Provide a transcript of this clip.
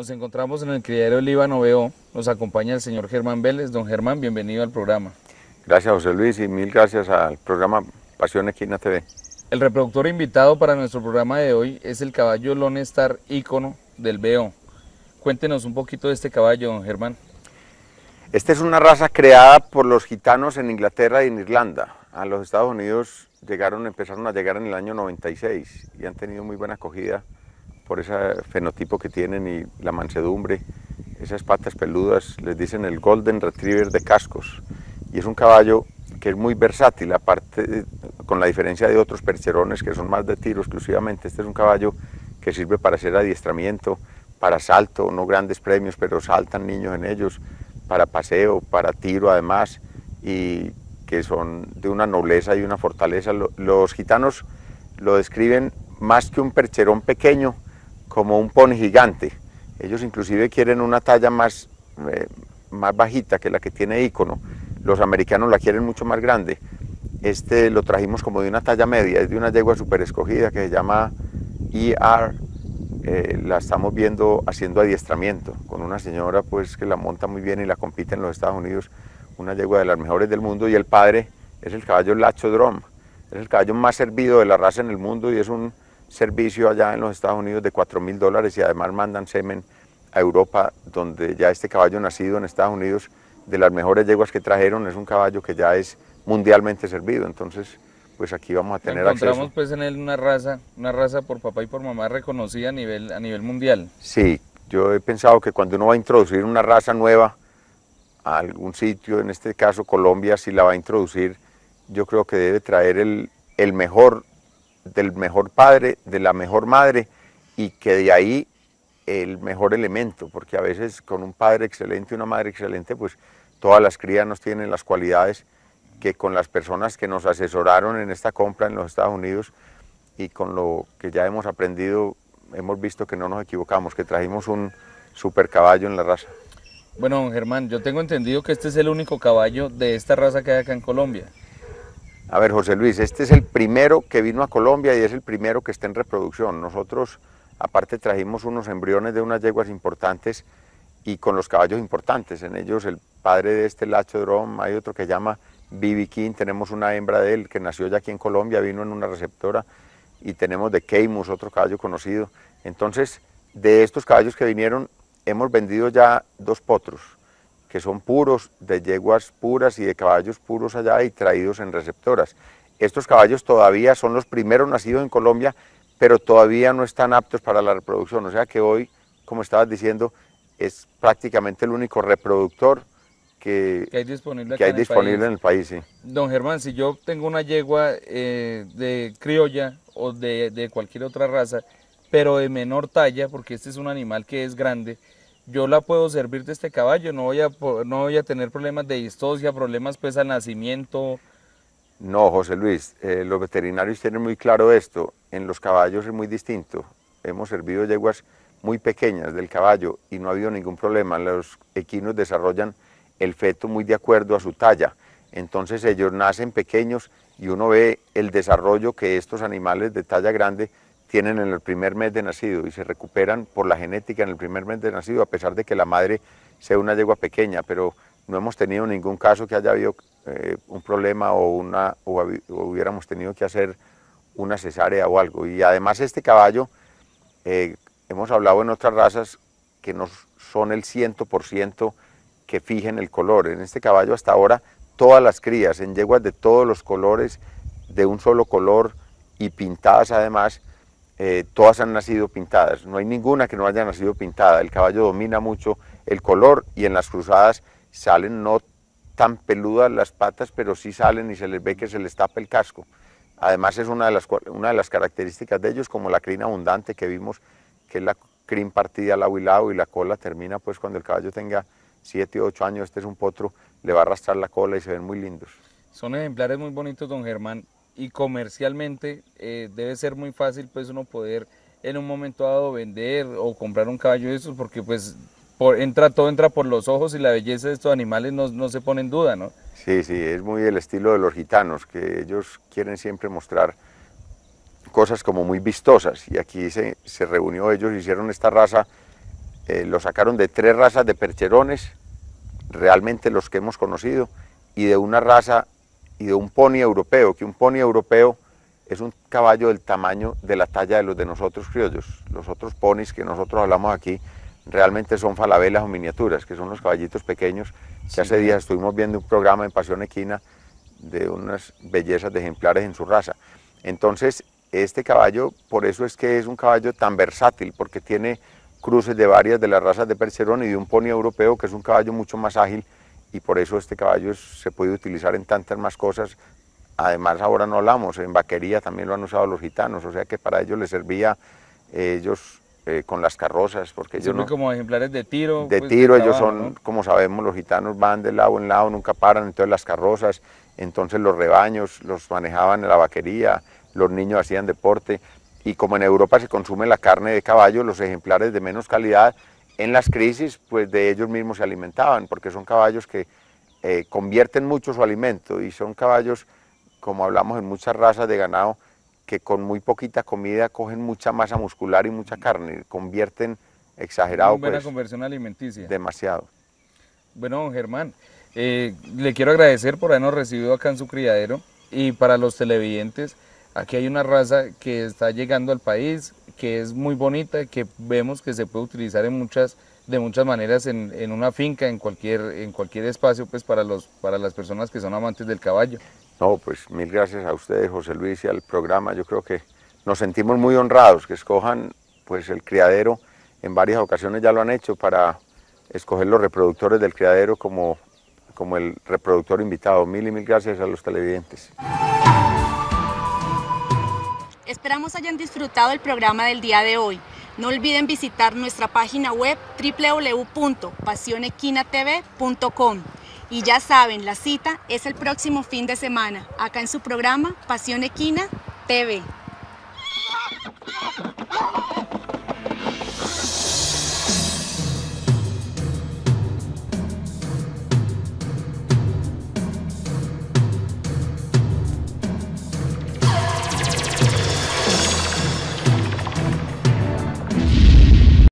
Nos encontramos en el criadero Líbano Veo. Nos acompaña el señor Germán Vélez. Don Germán, bienvenido al programa. Gracias, José Luis, y mil gracias al programa Pasión Equina TV. El reproductor invitado para nuestro programa de hoy es el caballo Lone Star ícono del Veo. Cuéntenos un poquito de este caballo, don Germán. Esta es una raza creada por los gitanos en Inglaterra y en Irlanda. A los Estados Unidos llegaron, empezaron a llegar en el año 96 y han tenido muy buena acogida por ese fenotipo que tienen y la mansedumbre. Esas patas peludas les dicen el Golden Retriever de cascos y es un caballo que es muy versátil, aparte con la diferencia de otros percherones que son más de tiro exclusivamente. Este es un caballo que sirve para hacer adiestramiento, para salto, no grandes premios, pero saltan niños en ellos, para paseo, para tiro además, y que son de una nobleza y una fortaleza. Los gitanos lo describen más que un percherón pequeño, como un pony gigante. Ellos inclusive quieren una talla más, eh, más bajita que la que tiene Icono. Los americanos la quieren mucho más grande. Este lo trajimos como de una talla media, es de una yegua super escogida que se llama ER. la estamos viendo haciendo adiestramiento con una señora pues que la monta muy bien y la compite en los Estados Unidos, una yegua de las mejores del mundo y el padre es el caballo Lacho es el caballo más servido de la raza en el mundo y es un servicio allá en los Estados Unidos de 4 mil dólares y además mandan semen a Europa, donde ya este caballo nacido en Estados Unidos, de las mejores yeguas que trajeron, es un caballo que ya es mundialmente servido. Entonces, pues aquí vamos a tener Encontramos, pues en él una raza, una raza por papá y por mamá reconocida a nivel, a nivel mundial. Sí, yo he pensado que cuando uno va a introducir una raza nueva a algún sitio, en este caso Colombia, si la va a introducir, yo creo que debe traer el, el mejor del mejor padre, de la mejor madre y que de ahí el mejor elemento, porque a veces con un padre excelente, y una madre excelente, pues todas las crías nos tienen las cualidades que con las personas que nos asesoraron en esta compra en los Estados Unidos y con lo que ya hemos aprendido, hemos visto que no nos equivocamos, que trajimos un super caballo en la raza. Bueno, don Germán, yo tengo entendido que este es el único caballo de esta raza que hay acá en Colombia. A ver, José Luis, este es el primero que vino a Colombia y es el primero que está en reproducción. Nosotros, aparte, trajimos unos embriones de unas yeguas importantes y con los caballos importantes. En ellos, el padre de este lachodrome, hay otro que llama Bibi King, tenemos una hembra de él que nació ya aquí en Colombia, vino en una receptora, y tenemos de Keimus, otro caballo conocido. Entonces, de estos caballos que vinieron, hemos vendido ya dos potros que son puros, de yeguas puras y de caballos puros allá y traídos en receptoras. Estos caballos todavía son los primeros nacidos en Colombia, pero todavía no están aptos para la reproducción, o sea que hoy, como estabas diciendo, es prácticamente el único reproductor que, que hay disponible, en, el país. Don Germán, si yo tengo una yegua eh, de criolla o de, de cualquier otra raza, pero de menor talla, porque este es un animal que es grande, yo la puedo servir de este caballo, no voy a, no voy a tener problemas de distosia, problemas pues nacimiento. No, José Luis, eh, los veterinarios tienen muy claro esto, en los caballos es muy distinto, hemos servido yeguas muy pequeñas del caballo y no ha habido ningún problema, los equinos desarrollan el feto muy de acuerdo a su talla, entonces ellos nacen pequeños y uno ve el desarrollo que estos animales de talla grande tienen en el primer mes de nacido y se recuperan por la genética en el primer mes de nacido, a pesar de que la madre sea una yegua pequeña, pero no hemos tenido ningún caso que haya habido eh, un problema o, una, hubiéramos tenido que hacer una cesárea o algo. Y además este caballo, eh, hemos hablado en otras razas que no son el 100% que fijen el color. En este caballo hasta ahora todas las crías, en yeguas de todos los colores, de un solo color y pintadas además, eh, todas han nacido pintadas, no hay ninguna que no haya nacido pintada, el caballo domina mucho el color y en las cruzadas salen no tan peludas las patas, pero sí salen y se les ve que se les tapa el casco. Además es una de las, una de las características de ellos, como la crin abundante que vimos, que es la crin partida al y y la cola termina pues cuando el caballo tenga 7 o 8 años, este es un potro, le va a arrastrar la cola y se ven muy lindos. Son ejemplares muy bonitos, don Germán y comercialmente eh, debe ser muy fácil pues uno poder en un momento dado vender o comprar un caballo de estos porque pues por, entra, todo entra por los ojos y la belleza de estos animales no, se pone en duda, ¿no? Sí, sí, es muy el estilo de los gitanos, que ellos quieren siempre mostrar cosas como muy vistosas y aquí se, se reunió ellos, hicieron esta raza, eh, lo sacaron de tres razas de percherones, realmente los que hemos conocido, y de una raza y de un pony europeo, que un pony europeo es un caballo del tamaño de la talla de los de nosotros criollos. Los otros ponis que nosotros hablamos aquí realmente son falabelas o miniaturas, que son los caballitos pequeños. Que hace días estuvimos viendo un programa en Pasión Equina de unas bellezas de ejemplares en su raza. Entonces, este caballo, por eso es que es un caballo tan versátil, porque tiene cruces de varias de las razas de Percherón y de un pony europeo, que es un caballo mucho más ágil y por eso este caballo se puede utilizar en tantas más cosas. Además ahora no hablamos, en vaquería también lo han usado los gitanos, o sea que para ellos les servía, eh, ellos eh, con las carrozas, porque ellos no, como ejemplares de tiro. De pues, tiro, ellos son, como sabemos, los gitanos van de lado en lado, nunca paran, entonces las carrozas, entonces los rebaños los manejaban en la vaquería, los niños hacían deporte, y como en Europa se consume la carne de caballo, los ejemplares de menos calidad en las crisis, pues de ellos mismos se alimentaban, porque son caballos que eh, convierten mucho su alimento y son caballos, como hablamos en muchas razas de ganado, que con muy poquita comida cogen mucha masa muscular y mucha carne, convierten exagerado. Una buena pues, conversión alimenticia. Demasiado. Bueno, don Germán, eh, le quiero agradecer por habernos recibido acá en su criadero y para los televidentes Aquí hay una raza que está llegando al país, que es muy bonita, y que vemos que se puede utilizar en muchas, de muchas maneras en, una finca, en cualquier, en cualquier espacio, pues para, los, para las personas que son amantes del caballo. No, pues mil gracias a ustedes, José Luis, y al programa. Yo creo que nos sentimos muy honrados que escojan pues el criadero. En varias ocasiones ya lo han hecho para escoger los reproductores del criadero como, como el reproductor invitado. Mil y mil gracias a los televidentes. Esperamos hayan disfrutado el programa del día de hoy. No olviden visitar nuestra página web www.pasionequinatv.com. Y ya saben, la cita es el próximo fin de semana, acá en su programa Pasión Equina TV.